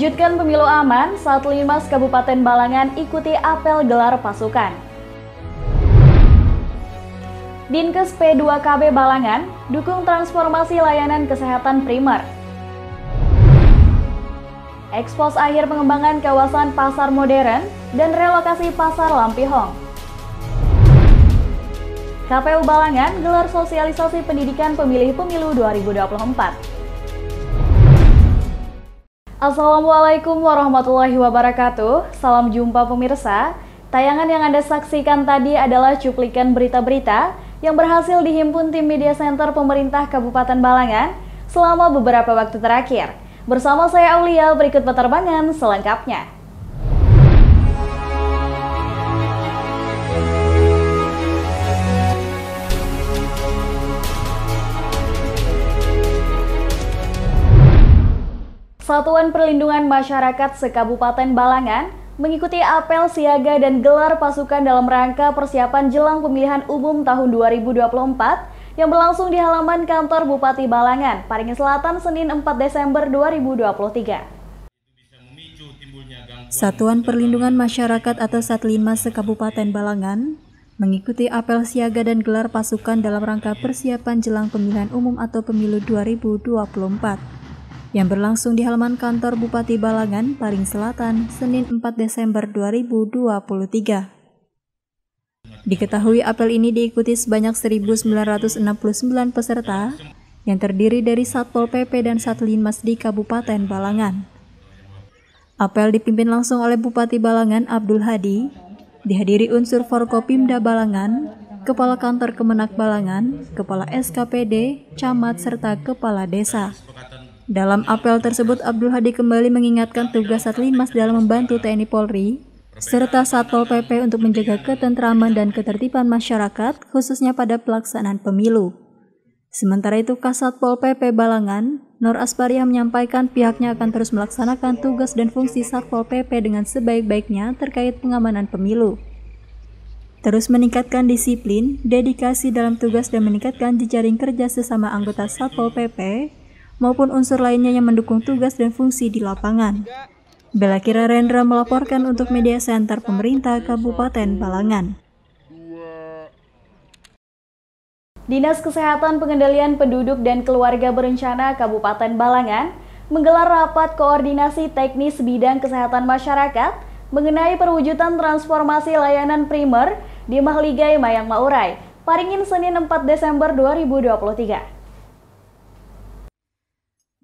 Wujudkan pemilu aman, saat Limas Kabupaten Balangan ikuti apel gelar pasukan. Dinkes P2KB Balangan dukung transformasi layanan kesehatan primer. Ekspos akhir pengembangan kawasan pasar modern dan relokasi pasar Lampihong. KPU Balangan gelar sosialisasi pendidikan pemilih pemilu 2024. Assalamualaikum warahmatullahi wabarakatuh. Salam jumpa pemirsa. Tayangan yang Anda saksikan tadi adalah cuplikan berita-berita yang berhasil dihimpun tim media center pemerintah Kabupaten Balangan selama beberapa waktu terakhir. Bersama saya Aulia, berikut penerbangan selengkapnya. Satuan Perlindungan Masyarakat Sekabupaten Balangan mengikuti apel siaga dan gelar pasukan dalam rangka persiapan jelang pemilihan umum tahun 2024 yang berlangsung di halaman kantor Bupati Balangan, Paringin Selatan, Senin 4 Desember 2023. Satuan Perlindungan Masyarakat atau Satlima Sekabupaten Balangan mengikuti apel siaga dan gelar pasukan dalam rangka persiapan jelang pemilihan umum atau pemilu 2024 yang berlangsung di halaman kantor Bupati Balangan, Paring Selatan, Senin 4 Desember 2023. Diketahui apel ini diikuti sebanyak 1.969 peserta yang terdiri dari Satpol PP dan Satlinmas di Kabupaten Balangan. Apel dipimpin langsung oleh Bupati Balangan Abdul Hadi, dihadiri unsur Forkopimda Balangan, Kepala Kantor Kemenak Balangan, Kepala SKPD, Camat, serta Kepala Desa. Dalam apel tersebut, Abdul Hadi kembali mengingatkan tugas Satlimas dalam membantu TNI Polri serta Satpol PP untuk menjaga ketentraman dan ketertiban masyarakat, khususnya pada pelaksanaan pemilu. Sementara itu, Kasat Pol PP Balangan, Nur Asparia menyampaikan pihaknya akan terus melaksanakan tugas dan fungsi Satpol PP dengan sebaik-baiknya terkait pengamanan pemilu. Terus meningkatkan disiplin, dedikasi dalam tugas dan meningkatkan jejaring kerja sesama anggota Satpol PP maupun unsur lainnya yang mendukung tugas dan fungsi di lapangan. Bela Kira Rendra melaporkan untuk media center pemerintah Kabupaten Balangan. Dinas Kesehatan Pengendalian Penduduk dan Keluarga Berencana Kabupaten Balangan menggelar rapat koordinasi teknis bidang kesehatan masyarakat mengenai perwujudan transformasi layanan primer di Mahligai Mayang Maurai, Paringin Senin 4 Desember 2023.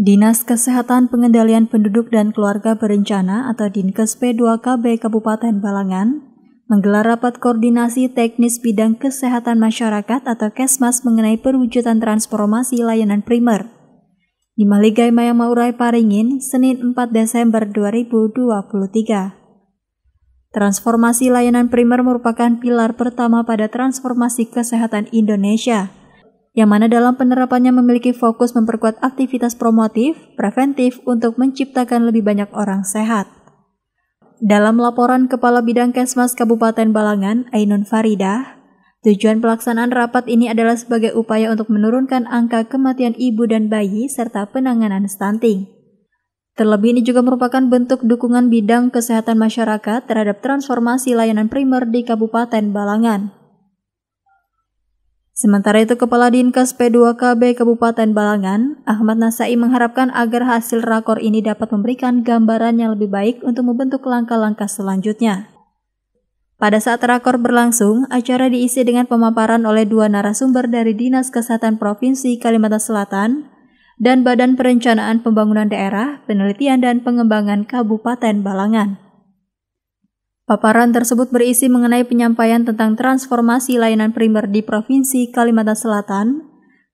Dinas Kesehatan Pengendalian Penduduk dan Keluarga Berencana atau Dinkes P2KB Kabupaten Balangan menggelar rapat koordinasi teknis bidang kesehatan masyarakat atau KESMAS mengenai perwujudan transformasi layanan primer. Di Maligai Maya Maurai Paringin, Senin 4 Desember 2023. Transformasi layanan primer merupakan pilar pertama pada transformasi kesehatan Indonesia yang mana dalam penerapannya memiliki fokus memperkuat aktivitas promotif, preventif untuk menciptakan lebih banyak orang sehat. Dalam laporan Kepala Bidang Kesmas Kabupaten Balangan, Ainun Faridah, tujuan pelaksanaan rapat ini adalah sebagai upaya untuk menurunkan angka kematian ibu dan bayi serta penanganan stunting. Terlebih ini juga merupakan bentuk dukungan bidang kesehatan masyarakat terhadap transformasi layanan primer di Kabupaten Balangan. Sementara itu Kepala Dinkes P2KB Kabupaten Balangan, Ahmad Nasai mengharapkan agar hasil rakor ini dapat memberikan gambaran yang lebih baik untuk membentuk langkah-langkah selanjutnya. Pada saat rakor berlangsung, acara diisi dengan pemaparan oleh dua narasumber dari Dinas Kesehatan Provinsi Kalimantan Selatan dan Badan Perencanaan Pembangunan Daerah, Penelitian dan Pengembangan Kabupaten Balangan. Paparan tersebut berisi mengenai penyampaian tentang transformasi layanan primer di Provinsi Kalimantan Selatan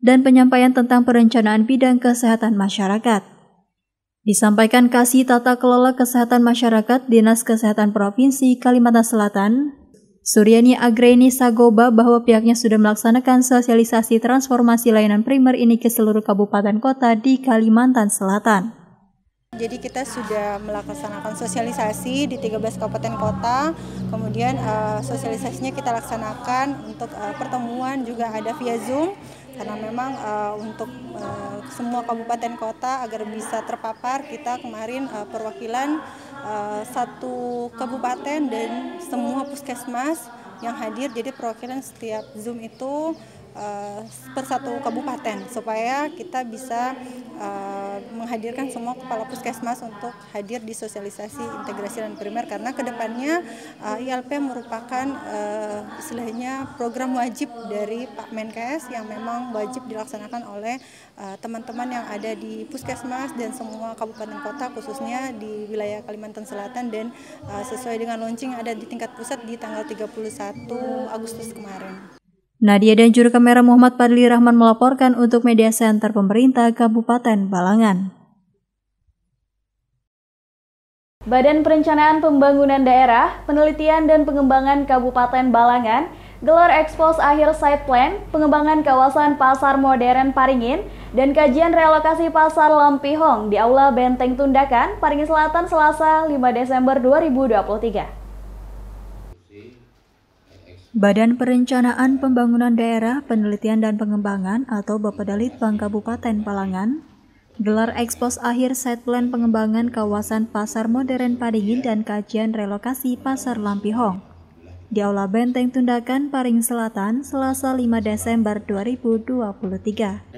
dan penyampaian tentang perencanaan bidang kesehatan masyarakat. Disampaikan Kasih Tata Kelola Kesehatan Masyarakat Dinas Kesehatan Provinsi Kalimantan Selatan, Suryani Agreni Sagoba bahwa pihaknya sudah melaksanakan sosialisasi transformasi layanan primer ini ke seluruh kabupaten kota di Kalimantan Selatan. Jadi kita sudah melaksanakan sosialisasi di 13 kabupaten kota, kemudian uh, sosialisasinya kita laksanakan untuk uh, pertemuan juga ada via Zoom karena memang uh, untuk uh, semua kabupaten kota agar bisa terpapar kita kemarin uh, perwakilan uh, satu kabupaten dan semua puskesmas yang hadir jadi perwakilan setiap Zoom itu Eh, per satu kabupaten supaya kita bisa uh, menghadirkan semua kepala puskesmas untuk hadir di sosialisasi integrasi dan primer karena kedepannya uh, eh, ILP merupakan uh, istilahnya program wajib dari Pak Menkes yang memang wajib dilaksanakan oleh teman-teman uh, yang ada di puskesmas dan semua kabupaten kota khususnya di wilayah Kalimantan Selatan dan uh, sesuai dengan launching ada di tingkat pusat di tanggal 31 Agustus kemarin. Nadia dan juru kamera Muhammad Padli Rahman melaporkan untuk media center pemerintah Kabupaten Balangan. Badan Perencanaan Pembangunan Daerah, Penelitian dan Pengembangan Kabupaten Balangan gelar ekspos akhir site plan pengembangan kawasan pasar modern Paringin dan kajian relokasi pasar Lampihong di Aula Benteng Tundakan, Paringin Selatan Selasa 5 Desember 2023. Badan Perencanaan Pembangunan Daerah Penelitian dan Pengembangan atau Bapedalit Bank Kabupaten Palangan gelar ekspos akhir set plan pengembangan kawasan Pasar Modern Padingin dan kajian relokasi Pasar Lampihong di Aula Benteng Tundakan Paring Selatan Selasa 5 Desember 2023.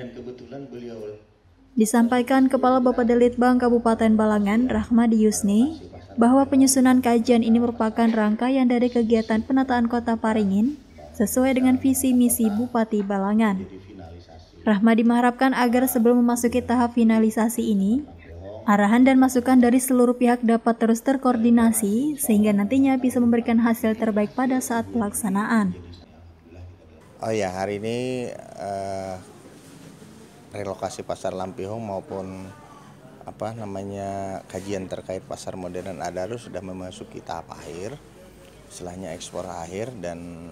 Disampaikan Kepala Bapeda Litbang Kabupaten Balangan Rahmadi Yusni, bahwa penyusunan kajian ini merupakan rangkaian dari kegiatan penataan kota Paringin sesuai dengan visi misi Bupati Balangan. Rahmadi mengharapkan agar sebelum memasuki tahap finalisasi ini, arahan dan masukan dari seluruh pihak dapat terus terkoordinasi sehingga nantinya bisa memberikan hasil terbaik pada saat pelaksanaan. Oh ya, hari ini eh, relokasi Pasar Lampihong maupun apa namanya kajian terkait pasar modern dan sudah memasuki tahap akhir, istilahnya ekspor akhir dan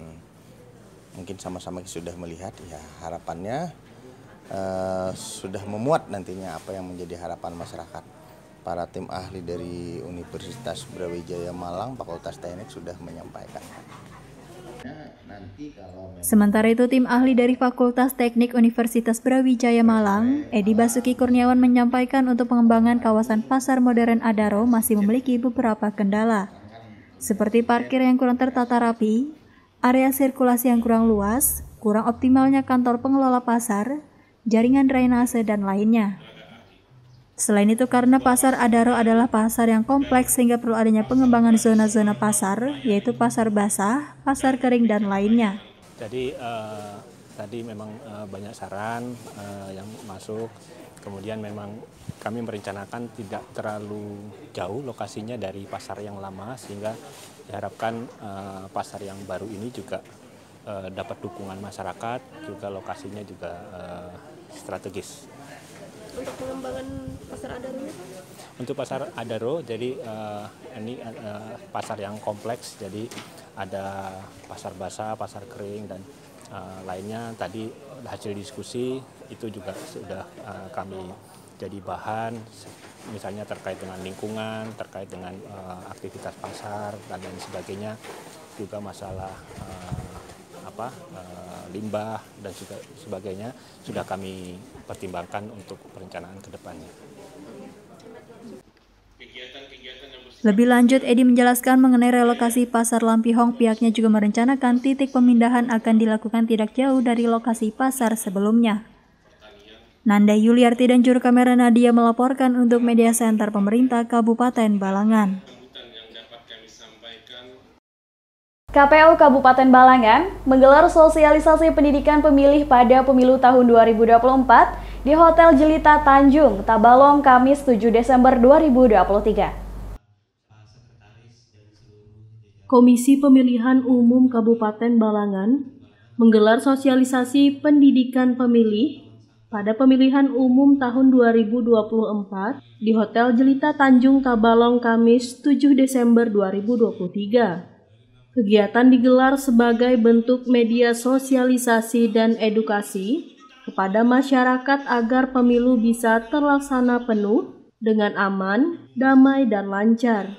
mungkin sama-sama sudah melihat ya harapannya eh, sudah memuat nantinya apa yang menjadi harapan masyarakat. Para tim ahli dari Universitas Brawijaya Malang, Fakultas Teknik sudah menyampaikan. Sementara itu, tim ahli dari Fakultas Teknik Universitas Brawijaya Malang, Edi ah. Basuki Kurniawan menyampaikan untuk pengembangan kawasan pasar modern Adaro masih iya. memiliki beberapa kendala, seperti parkir yang kurang tertata rapi, area sirkulasi yang kurang luas, kurang optimalnya kantor pengelola pasar, jaringan drainase, dan lainnya. Selain itu karena pasar Adaro adalah pasar yang kompleks sehingga perlu adanya pengembangan zona-zona pasar, yaitu pasar basah, pasar kering, dan lainnya. Jadi uh, tadi memang uh, banyak saran uh, yang masuk, kemudian memang kami merencanakan tidak terlalu jauh lokasinya dari pasar yang lama sehingga diharapkan uh, pasar yang baru ini juga uh, dapat dukungan masyarakat, juga lokasinya juga uh, strategis untuk pengembangan pasar Adaro ini Untuk pasar Adaro jadi uh, ini uh, pasar yang kompleks jadi ada pasar basah, pasar kering dan uh, lainnya tadi hasil diskusi itu juga sudah uh, kami jadi bahan misalnya terkait dengan lingkungan, terkait dengan uh, aktivitas pasar dan lain sebagainya juga masalah uh, apa uh, limbah dan juga sebagainya sudah kami pertimbangkan untuk perencanaan ke depannya. Lebih lanjut, Edi menjelaskan mengenai relokasi pasar Lampihong, pihaknya juga merencanakan titik pemindahan akan dilakukan tidak jauh dari lokasi pasar sebelumnya. Nanda Yuliarti dan juru kamera Nadia melaporkan untuk media center pemerintah Kabupaten Balangan. KPU Kabupaten Balangan menggelar sosialisasi pendidikan pemilih pada pemilu tahun 2024 di Hotel Jelita Tanjung, Tabalong, Kamis 7 Desember 2023. Komisi Pemilihan Umum Kabupaten Balangan menggelar sosialisasi pendidikan pemilih pada pemilihan umum tahun 2024 di Hotel Jelita Tanjung Tabalong Kamis 7 Desember 2023. Kegiatan digelar sebagai bentuk media sosialisasi dan edukasi kepada masyarakat agar pemilu bisa terlaksana penuh dengan aman, damai, dan lancar.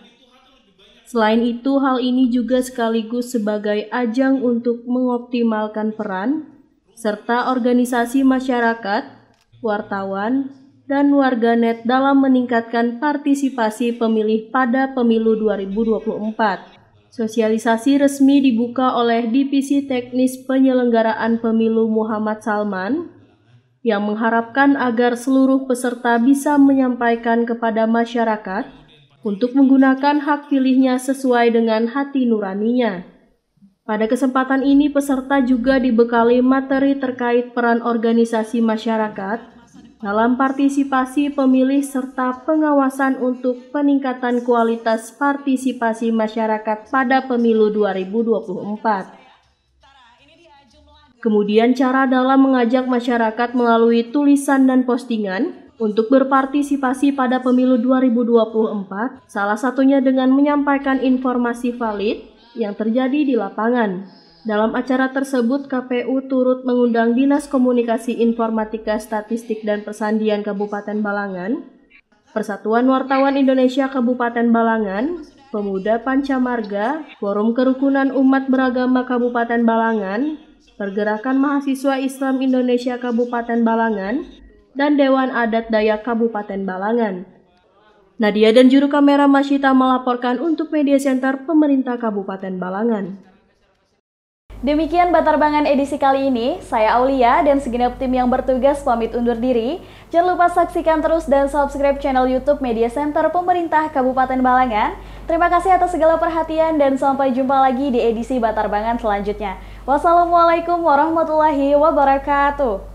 Selain itu, hal ini juga sekaligus sebagai ajang untuk mengoptimalkan peran serta organisasi masyarakat, wartawan, dan warganet dalam meningkatkan partisipasi pemilih pada pemilu 2024. Sosialisasi resmi dibuka oleh Divisi Teknis Penyelenggaraan Pemilu Muhammad Salman yang mengharapkan agar seluruh peserta bisa menyampaikan kepada masyarakat untuk menggunakan hak pilihnya sesuai dengan hati nuraninya. Pada kesempatan ini peserta juga dibekali materi terkait peran organisasi masyarakat dalam partisipasi pemilih serta pengawasan untuk peningkatan kualitas partisipasi masyarakat pada pemilu 2024. Kemudian cara dalam mengajak masyarakat melalui tulisan dan postingan untuk berpartisipasi pada pemilu 2024, salah satunya dengan menyampaikan informasi valid yang terjadi di lapangan. Dalam acara tersebut, KPU turut mengundang Dinas Komunikasi Informatika Statistik dan Persandian Kabupaten Balangan, Persatuan Wartawan Indonesia Kabupaten Balangan, Pemuda Pancamarga, Forum Kerukunan Umat Beragama Kabupaten Balangan, Pergerakan Mahasiswa Islam Indonesia Kabupaten Balangan, dan Dewan Adat Dayak Kabupaten Balangan. Nadia dan juru kamera Masyita melaporkan untuk Media Center Pemerintah Kabupaten Balangan. Demikian Batarbangan edisi kali ini, saya Aulia dan segenap tim yang bertugas pamit undur diri. Jangan lupa saksikan terus dan subscribe channel YouTube Media Center Pemerintah Kabupaten Balangan. Terima kasih atas segala perhatian dan sampai jumpa lagi di edisi Batarbangan selanjutnya. Wassalamualaikum warahmatullahi wabarakatuh.